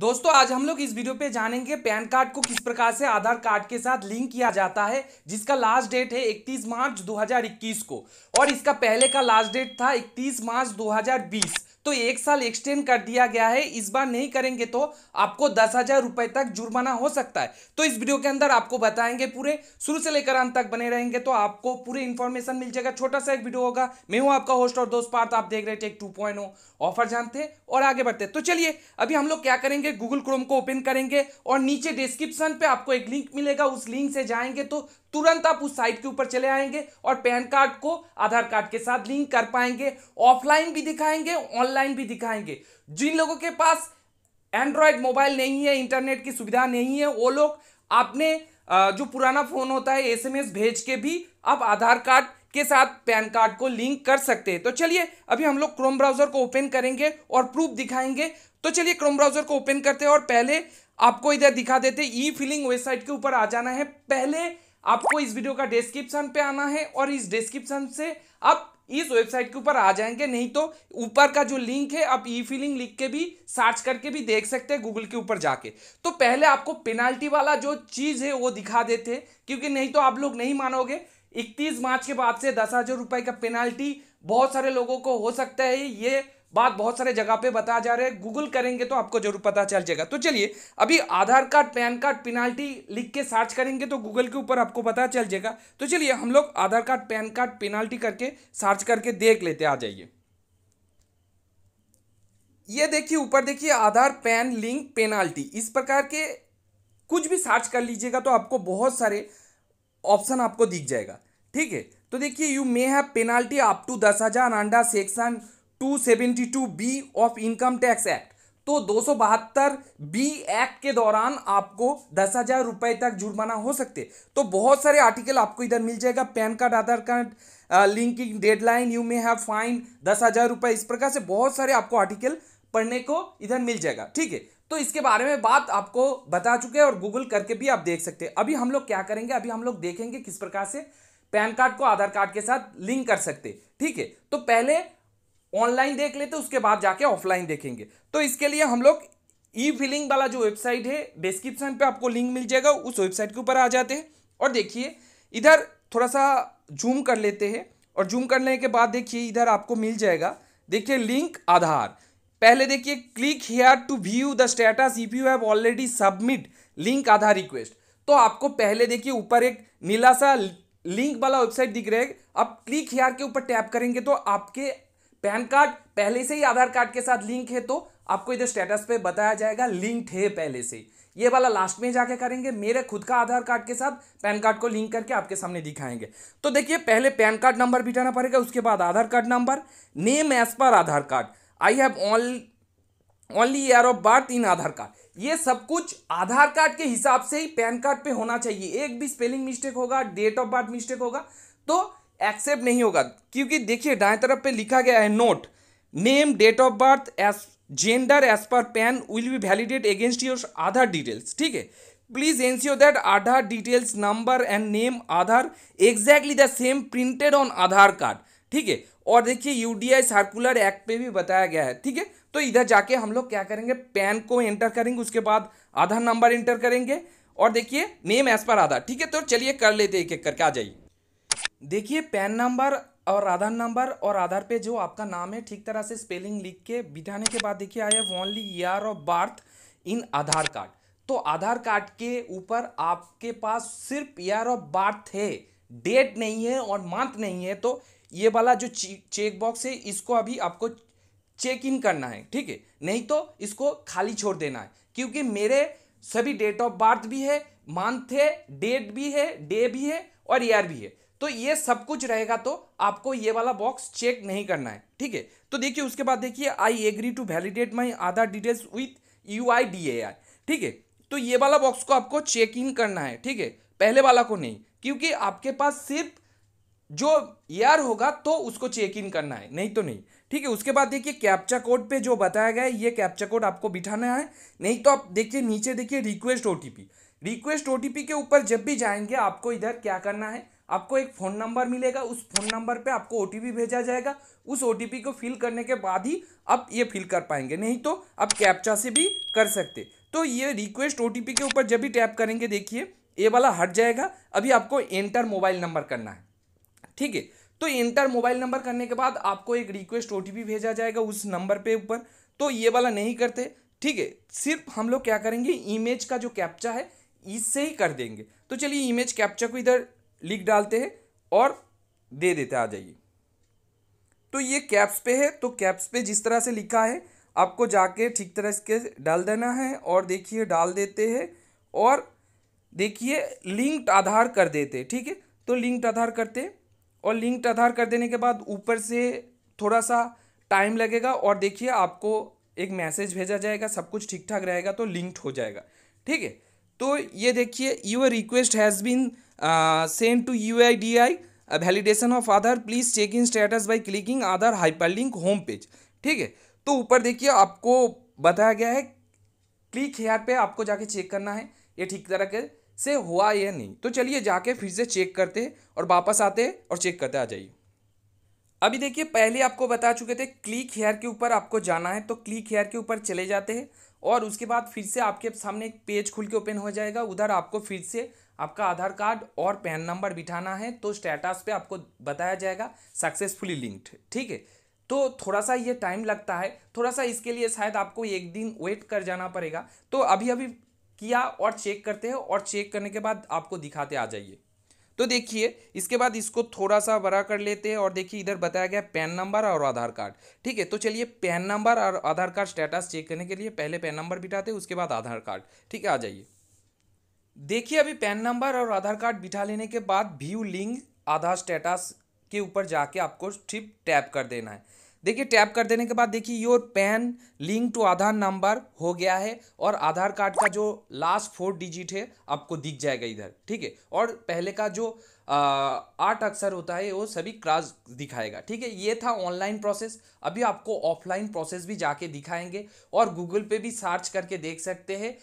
दोस्तों आज हम लोग इस वीडियो पे जानेंगे पैन कार्ड को किस प्रकार से आधार कार्ड के साथ लिंक किया जाता है जिसका लास्ट डेट है 31 मार्च 2021 को और इसका पहले का लास्ट डेट था 31 मार्च 2020 तो एक साल एक्सटेंड कर दिया गया है इस बार नहीं करेंगे तो आपको दस हजार रुपए तक जुर्माना हो सकता है तो इस वीडियो के अंदर आपको बताएंगे पूरे शुरू से लेकर अंत तक बने रहेंगे तो आपको पूरे इन्फॉर्मेशन मिल जाएगा छोटा सा एक वीडियो होगा मैं हूं आपका होस्ट और दोस्त पार्थ आप देख रहे थे टू ऑफर जानते हैं और आगे बढ़ते हैं तो चलिए अभी हम लोग क्या करेंगे गूगल क्रोम को ओपन करेंगे और नीचे डिस्क्रिप्शन पे आपको एक लिंक मिलेगा उस लिंक से जाएंगे तो तुरंत आप उस साइट के ऊपर चले आएंगे और पैन कार्ड को आधार कार्ड के साथ लिंक कर पाएंगे ऑफलाइन भी दिखाएंगे ऑनलाइन भी दिखाएंगे जिन लोगों के पास एंड्रॉयड मोबाइल नहीं है इंटरनेट की सुविधा नहीं है वो लोग आपने जो पुराना फ़ोन होता है एसएमएस भेज के भी आप आधार कार्ड के साथ पैन कार्ड को लिंक कर सकते हैं तो चलिए अभी हम लोग क्रोम ब्राउज़र को ओपन करेंगे और प्रूफ दिखाएंगे तो चलिए क्रोम ब्राउज़र को ओपन करते हैं और पहले आपको इधर दिखा देते ई फिलिंग वेबसाइट के ऊपर आ जाना है पहले आपको इस वीडियो का डिस्क्रिप्शन पे आना है और इस डिस्क्रिप्शन से आप इस वेबसाइट के ऊपर आ जाएंगे नहीं तो ऊपर का जो लिंक है आप ई फिलिंग लिख के भी सर्च करके भी देख सकते हैं गूगल के ऊपर जाके तो पहले आपको पेनाल्टी वाला जो चीज़ है वो दिखा देते क्योंकि नहीं तो आप लोग नहीं मानोगे इकतीस मार्च के बाद से दस हजार रुपए का पेनाल्टी बहुत सारे लोगों को हो सकता है ये बात बहुत सारे जगह पे बताया जा रहा है गूगल करेंगे तो आपको जरूर पता चल जाएगा तो चलिए अभी Aadhaar card PAN card penalty लिख के सर्च करेंगे तो गूगल के ऊपर आपको पता चल जाएगा तो चलिए हम लोग Aadhaar card PAN card penalty करके सर्च करके देख लेते आ जाइए ये देखिए ऊपर देखिए आधार पैन लिंक पेनाल्टी इस प्रकार के कुछ भी सर्च कर लीजिएगा तो आपको बहुत सारे ऑप्शन आपको दिख जाएगा ठीक है तो देखिए you may have penalty up to दस हज़ार under section two seventy two B of income tax act तो दो सौ बहत्तर बी एक्ट के दौरान आपको दस हजार रुपए तक जुर्माना हो सकते तो बहुत सारे आर्टिकल आपको इधर मिल जाएगा PAN card Aadhaar card linking deadline you may have fine दस हजार रुपए इस प्रकार से बहुत सारे आपको आर्टिकल पढ़ने को इधर मिल जाएगा ठीक है तो इसके बारे में बात आपको बता चुके हैं और गूगल करके भी आप देख सकते हैं अभी हम लोग क्या करेंगे अभी हम लोग देखेंगे किस प्रकार से पैन कार्ड को आधार कार्ड के साथ लिंक कर सकते ठीक है तो पहले ऑनलाइन देख लेते उसके बाद जाके ऑफलाइन देखेंगे तो इसके लिए हम लोग ई फिलिंग वाला जो वेबसाइट है डिस्क्रिप्शन पे आपको लिंक मिल जाएगा उस वेबसाइट के ऊपर आ जाते हैं और देखिए इधर थोड़ा सा जूम कर लेते हैं और जूम करने के बाद देखिए इधर आपको मिल जाएगा देखिए लिंक आधार पहले देखिए click here to view the status if you have already submit link Aadhaar request तो आपको पहले देखिए ऊपर एक नीला सा लिंक वाला वेबसाइट दिख रहा है अब क्लिक हेयर के ऊपर टैप करेंगे तो आपके पैन कार्ड पहले से ही आधार कार्ड के साथ लिंक है तो आपको इधर स्टेटस पे बताया जाएगा लिंक है पहले से ये वाला लास्ट में जाके करेंगे मेरे खुद का आधार कार्ड के साथ पैन कार्ड को लिंक करके आपके सामने दिखाएंगे तो देखिए पहले पैन कार्ड नंबर बिठाना पड़ेगा उसके बाद Aadhaar card number name as per Aadhaar card I have only year of birth in Aadhaar card ये सब कुछ आधार कार्ड के हिसाब से ही पैन कार्ड पे होना चाहिए एक भी स्पेलिंग मिस्टेक होगा डेट ऑफ बर्थ मिस्टेक होगा तो एक्सेप्ट नहीं होगा क्योंकि देखिए दाएं तरफ पे लिखा गया है note name date of birth as gender as per PAN will be validated against your Aadhaar details ठीक है please ensure that Aadhaar details number and name Aadhaar exactly the same printed on Aadhaar card ठीक है और देखिए यूडीआई सर्कुलर एक्ट पे भी बताया गया है ठीक है तो इधर जाके हम लोग क्या करेंगे पैन को एंटर करेंगे उसके बाद आधार नंबर एंटर करेंगे और देखिए नेम एज पर आधार ठीक है तो चलिए कर लेते एक एक करके आ जाइए देखिए पैन नंबर और आधार नंबर और आधार पे जो आपका नाम है ठीक तरह से स्पेलिंग लिख के बिठाने के बाद देखिए आया only year of birth in Aadhaar card तो आधार कार्ड के ऊपर आपके पास सिर्फ ईयर ऑफ बर्थ है डेट नहीं है और मंथ नहीं है तो ये वाला जो चेक बॉक्स है इसको अभी आपको चेक इन करना है ठीक है नहीं तो इसको खाली छोड़ देना है क्योंकि मेरे सभी डेट ऑफ बर्थ भी है मंथ है डेट भी है डे भी है और ईयर भी है तो ये सब कुछ रहेगा तो आपको ये वाला बॉक्स चेक नहीं करना है ठीक है तो देखिए उसके बाद देखिए I agree to validate my Aadhaar details with U I D A I ठीक है तो ये वाला बॉक्स को आपको चेक इन करना है ठीक है पहले वाला को नहीं क्योंकि आपके पास सिर्फ जो ईआर होगा तो उसको चेक इन करना है नहीं तो नहीं ठीक है उसके बाद देखिए कैप्चा कोड पे जो बताया गया है ये कैप्चा कोड आपको बिठाना है नहीं तो आप देखिए नीचे देखिए रिक्वेस्ट ओ रिक्वेस्ट ओ के ऊपर जब भी जाएंगे आपको इधर क्या करना है आपको एक फ़ोन नंबर मिलेगा उस फ़ोन नंबर पे आपको ओ भेजा जाएगा उस ओ को फिल करने के बाद ही आप ये फिल कर पाएंगे नहीं तो आप कैप्चा से भी कर सकते तो ये रिक्वेस्ट ओ के ऊपर जब भी टैप करेंगे देखिए ये वाला हट जाएगा अभी आपको एंटर मोबाइल नंबर करना है ठीक है तो इंटर मोबाइल नंबर करने के बाद आपको एक रिक्वेस्ट ओ भेजा जाएगा उस नंबर पे ऊपर तो ये वाला नहीं करते ठीक है सिर्फ हम लोग क्या करेंगे इमेज का जो कैप्चा है इससे ही कर देंगे तो चलिए इमेज कैप्चा को इधर लिख डालते हैं और दे देते आ जाइए तो ये कैप्स पे है तो कैप्स पे जिस तरह से लिखा है आपको जाके ठीक तरह से डाल देना है और देखिए डाल देते हैं और देखिए लिंक्ड आधार कर देते ठीक है तो लिंक्ड आधार करते हैं और लिंक आधार कर देने के बाद ऊपर से थोड़ा सा टाइम लगेगा और देखिए आपको एक मैसेज भेजा जाएगा सब कुछ ठीक ठाक रहेगा तो लिंक्ड हो जाएगा ठीक है तो ये देखिए your request has been send to U I D I validation of Aadhaar please check in status by clicking Aadhaar hyperlink home page ठीक है तो ऊपर देखिए आपको बताया गया है क्लिक हेयर पे आपको जाके चेक करना है ये ठीक तरह के से हुआ या नहीं तो चलिए जाके फिर से चेक करते और वापस आते और चेक करते आ जाइए अभी देखिए पहले आपको बता चुके थे क्लिक हेयर के ऊपर आपको जाना है तो क्लिक हेयर के ऊपर चले जाते हैं और उसके बाद फिर से आपके सामने एक पेज खुल के ओपन हो जाएगा उधर आपको फिर से आपका आधार कार्ड और पैन नंबर बिठाना है तो स्टेटस पे आपको बताया जाएगा सक्सेसफुली लिंक्ड ठीक है तो थोड़ा सा ये टाइम लगता है थोड़ा सा इसके लिए शायद आपको एक दिन वेट कर जाना पड़ेगा तो अभी अभी किया और चेक करते हैं और चेक करने के बाद आपको दिखाते आ जाइए तो देखिए इसके बाद इसको थोड़ा सा बड़ा कर लेते हैं और देखिए इधर बताया गया पैन नंबर और आधार कार्ड ठीक है तो चलिए पैन नंबर और आधार कार्ड स्टेटस चेक करने के लिए पहले पैन नंबर बिठाते उसके बाद आधार कार्ड ठीक है आ जाइए देखिए अभी पैन नंबर और आधार कार्ड बिठा लेने के बाद व्यू लिंक आधार स्टेटस के ऊपर जाके आपको ट्रिप टैप कर देना है देखिए टैप कर देने के बाद देखिए your PAN link to Aadhaar number हो गया है और आधार कार्ड का जो लास्ट फोर डिजिट है आपको दिख जाएगा इधर ठीक है और पहले का जो आठ अक्षर होता है वो सभी क्रॉस दिखाएगा ठीक है ये था ऑनलाइन प्रोसेस अभी आपको ऑफलाइन प्रोसेस भी जाके दिखाएंगे और गूगल पे भी सर्च करके देख सकते हैं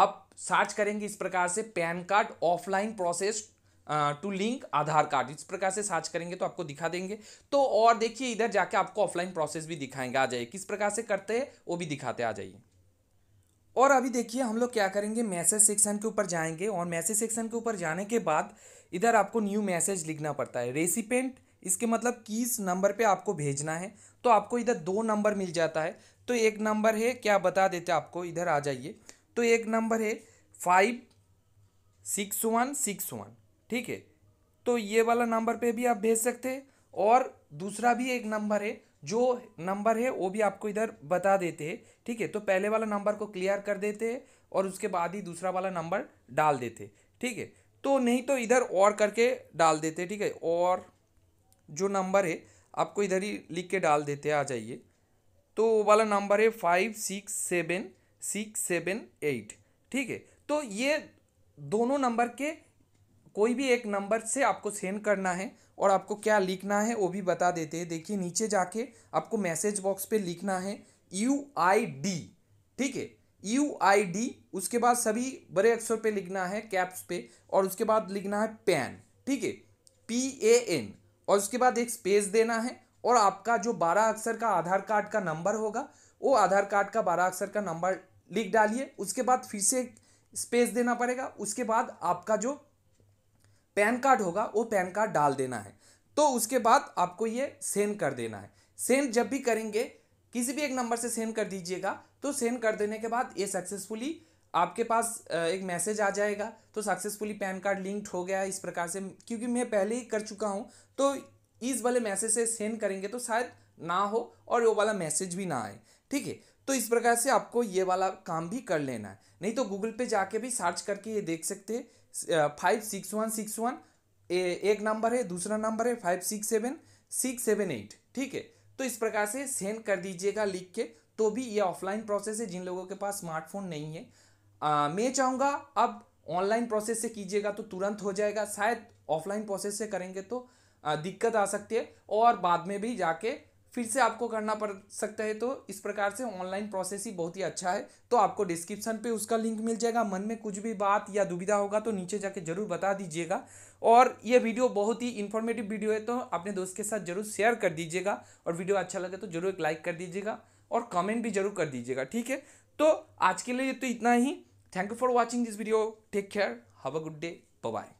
आप सर्च करेंगे इस प्रकार से PAN card offline process to link Aadhaar card इस प्रकार से सर्च करेंगे तो आपको दिखा देंगे तो और देखिए इधर जाके आपको ऑफलाइन प्रोसेस भी दिखाएंगे आ जाइए किस प्रकार से करते हैं वो भी दिखाते आ जाइए और अभी देखिए हम लोग क्या करेंगे मैसेज सेक्शन के ऊपर जाएंगे और मैसेज सेक्शन के ऊपर जाने के बाद इधर आपको न्यू मैसेज लिखना पड़ता है रेसिपेंट इसके मतलब किस नंबर पे आपको भेजना है तो आपको इधर दो नंबर मिल जाता है तो एक नंबर है क्या बता देते आपको इधर आ जाइए तो एक नंबर है five six one six one ठीक है तो ये वाला नंबर पे भी आप भेज सकते हैं और दूसरा भी एक नंबर है जो नंबर है वो भी आपको इधर बता देते हैं ठीक है तो पहले वाला नंबर को क्लियर कर देते हैं और उसके बाद ही दूसरा वाला नंबर डाल देते ठीक है तो नहीं तो इधर और करके डाल देते ठीक है और जो नंबर है आपको इधर ही लिख के डाल देते आ जाइए तो वो वाला नंबर है five six seven six seven eight ठीक है तो ये दोनों नंबर के कोई भी एक नंबर से आपको सेंड करना है और आपको क्या लिखना है वो भी बता देते हैं देखिए नीचे जाके आपको मैसेज बॉक्स पे लिखना है यू आई डी ठीक है यू आई डी उसके बाद सभी बड़े अक्षर पे लिखना है कैप्स पे और उसके बाद लिखना है पैन ठीक है पी ए एन और उसके बाद एक स्पेस देना है और आपका जो बारह अक्षर का आधार कार्ड का नंबर होगा वो आधार कार्ड का बारह अक्षर का नंबर लिख डालिए उसके बाद फिर से स्पेस देना पड़ेगा उसके बाद आपका जो पैन कार्ड होगा वो पैन कार्ड डाल देना है तो उसके बाद आपको ये सेंड कर देना है सेंड जब भी करेंगे किसी भी एक नंबर से सेंड कर दीजिएगा तो सेंड कर देने के बाद ये सक्सेसफुली आपके पास एक मैसेज आ जाएगा तो सक्सेसफुली पैन कार्ड लिंक्ड हो गया इस प्रकार से क्योंकि मैं पहले ही कर चुका हूँ तो इस वाले मैसेज से सेंड करेंगे तो शायद ना हो और वो वाला मैसेज भी ना आए ठीक है तो इस प्रकार से आपको ये वाला काम भी कर लेना है नहीं तो गूगल पे जाके भी सर्च करके ये देख सकते हैं five six one six one एक नंबर है दूसरा नंबर है five six seven six seven eight ठीक है तो इस प्रकार से सेंड कर दीजिएगा लिख के तो भी ये ऑफलाइन प्रोसेस है जिन लोगों के पास स्मार्टफोन नहीं है आ, मैं चाहूँगा अब ऑनलाइन प्रोसेस से कीजिएगा तो तुरंत हो जाएगा शायद ऑफलाइन प्रोसेस से करेंगे तो आ, दिक्कत आ सकती है और बाद में भी जाके फिर से आपको करना पड़ सकता है तो इस प्रकार से ऑनलाइन प्रोसेस ही बहुत ही अच्छा है तो आपको डिस्क्रिप्शन पे उसका लिंक मिल जाएगा मन में कुछ भी बात या दुविधा होगा तो नीचे जाके जरूर बता दीजिएगा और ये वीडियो बहुत ही इन्फॉर्मेटिव वीडियो है तो अपने दोस्त के साथ जरूर शेयर कर दीजिएगा और वीडियो अच्छा लगे तो जरूर एक लाइक कर दीजिएगा और कमेंट भी जरूर कर दीजिएगा ठीक है तो आज के लिए तो इतना ही thank you for watching this video take care have a good day bye